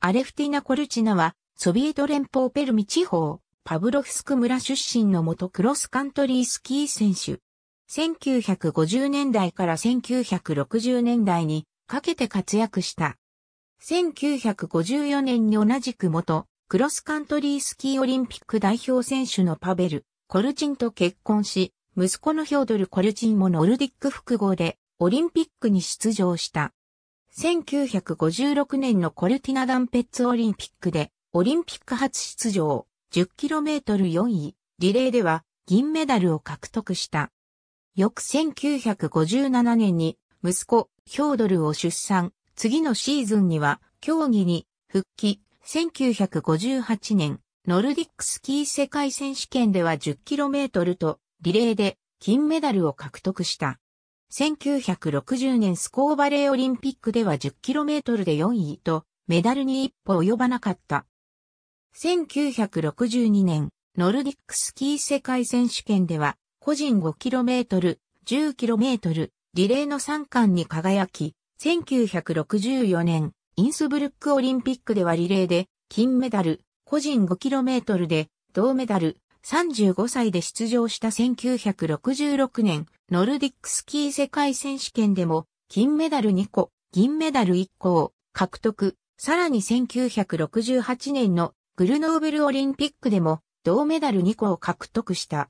アレフティナ・コルチナは、ソビエト連邦ペルミ地方、パブロフスク村出身の元クロスカントリースキー選手。1950年代から1960年代にかけて活躍した。1954年に同じく元クロスカントリースキーオリンピック代表選手のパベル・コルチンと結婚し、息子のヒョードル・コルチンもノルディック複合でオリンピックに出場した。1956年のコルティナダンペッツオリンピックで、オリンピック初出場、10km4 位、リレーでは銀メダルを獲得した。翌1957年に、息子、ヒョードルを出産、次のシーズンには、競技に復帰。1958年、ノルディックスキー世界選手権では 10km とリレーで金メダルを獲得した。1960年スコーバレーオリンピックでは 10km で4位と、メダルに一歩及ばなかった。1962年、ノルディックスキー世界選手権では、個人 5km、10km、リレーの3冠に輝き、1964年、インスブルックオリンピックではリレーで、金メダル、個人 5km で、銅メダル、35歳で出場した1966年、ノルディックスキー世界選手権でも、金メダル2個、銀メダル1個を獲得。さらに1968年のグルノーベルオリンピックでも、銅メダル2個を獲得した。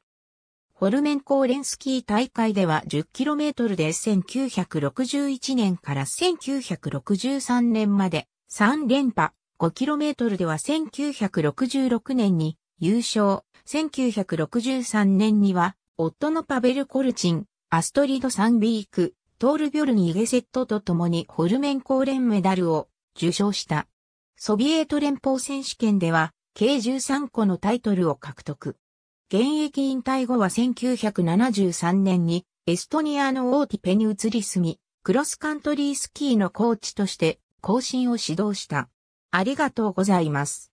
ホルメンコーレンスキー大会では 10km で1961年から1963年まで3連覇、5km では1966年に優勝、1963年には、夫のパベル・コルチン、アストリード・サンビーク、トール・ビョルニ・イゲセットと共にホルメンコーレンメダルを受賞した。ソビエト連邦選手権では、計13個のタイトルを獲得。現役引退後は1973年にエストニアのオーティペに移り住み、クロスカントリースキーのコーチとして更新を指導した。ありがとうございます。